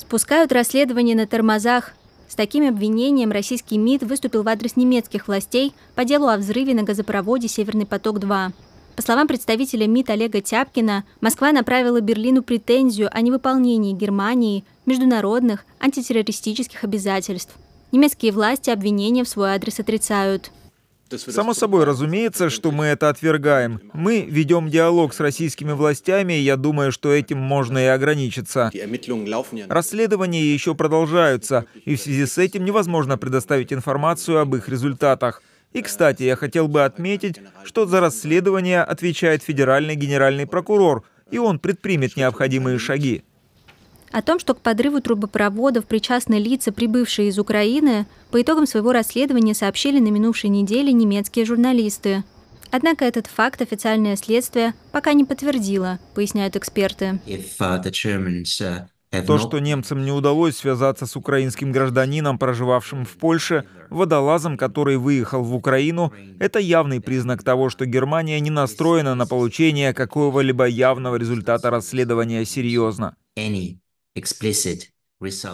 Спускают расследование на тормозах. С таким обвинением российский МИД выступил в адрес немецких властей по делу о взрыве на газопроводе «Северный поток-2». По словам представителя МИД Олега Тяпкина, Москва направила Берлину претензию о невыполнении Германии международных антитеррористических обязательств. Немецкие власти обвинения в свой адрес отрицают. Само собой разумеется, что мы это отвергаем. Мы ведем диалог с российскими властями, и я думаю, что этим можно и ограничиться. Расследования еще продолжаются, и в связи с этим невозможно предоставить информацию об их результатах. И, кстати, я хотел бы отметить, что за расследование отвечает федеральный генеральный прокурор, и он предпримет необходимые шаги. О том, что к подрыву трубопроводов причастны лица, прибывшие из Украины, по итогам своего расследования сообщили на минувшей неделе немецкие журналисты. Однако этот факт официальное следствие пока не подтвердило, поясняют эксперты. Uh, То, что немцам не удалось связаться с украинским гражданином, проживавшим в Польше, водолазом, который выехал в Украину, это явный признак того, что Германия не настроена на получение какого-либо явного результата расследования серьезно.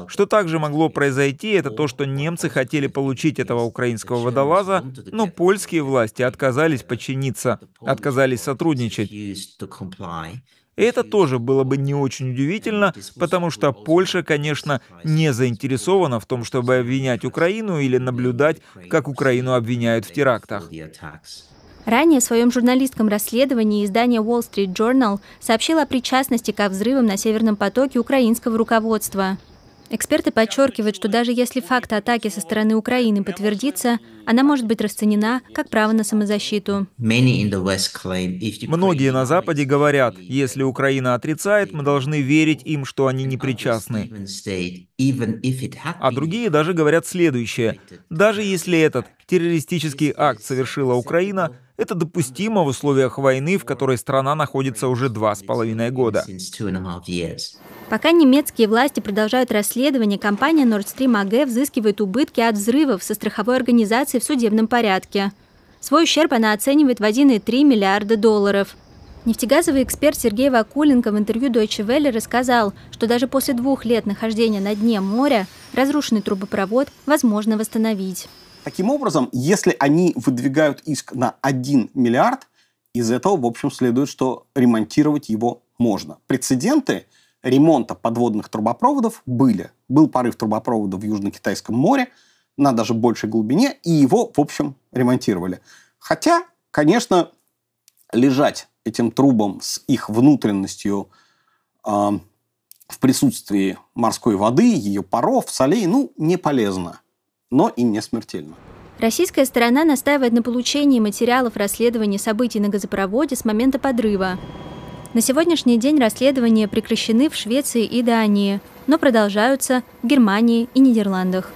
Что также могло произойти, это то, что немцы хотели получить этого украинского водолаза, но польские власти отказались подчиниться, отказались сотрудничать. И это тоже было бы не очень удивительно, потому что Польша, конечно, не заинтересована в том, чтобы обвинять Украину или наблюдать, как Украину обвиняют в терактах. Ранее в своем журналистском расследовании издание Wall Street Journal сообщило о причастности ко взрывам на Северном потоке украинского руководства. Эксперты подчеркивают, что даже если факт атаки со стороны Украины подтвердится, она может быть расценена как право на самозащиту. Многие на Западе говорят, если Украина отрицает, мы должны верить им, что они не причастны. А другие даже говорят следующее. Даже если этот террористический акт совершила Украина, это допустимо в условиях войны, в которой страна находится уже два с половиной года. Пока немецкие власти продолжают расследование, компания Nord Stream AG взыскивает убытки от взрывов со страховой организации в судебном порядке. Свой ущерб она оценивает в 1,3 миллиарда долларов. Нефтегазовый эксперт Сергей Вакуленко в интервью Deutsche Welle рассказал, что даже после двух лет нахождения на дне моря разрушенный трубопровод возможно восстановить. Таким образом, если они выдвигают иск на 1 миллиард, из этого, в общем, следует, что ремонтировать его можно. Прецеденты ремонта подводных трубопроводов были. Был порыв трубопровода в Южно-Китайском море на даже большей глубине, и его, в общем, ремонтировали. Хотя, конечно, лежать этим трубам с их внутренностью э, в присутствии морской воды, ее паров, солей, ну, не полезно, но и не смертельно. Российская сторона настаивает на получении материалов расследования событий на газопроводе с момента подрыва. На сегодняшний день расследования прекращены в Швеции и Дании, но продолжаются в Германии и Нидерландах.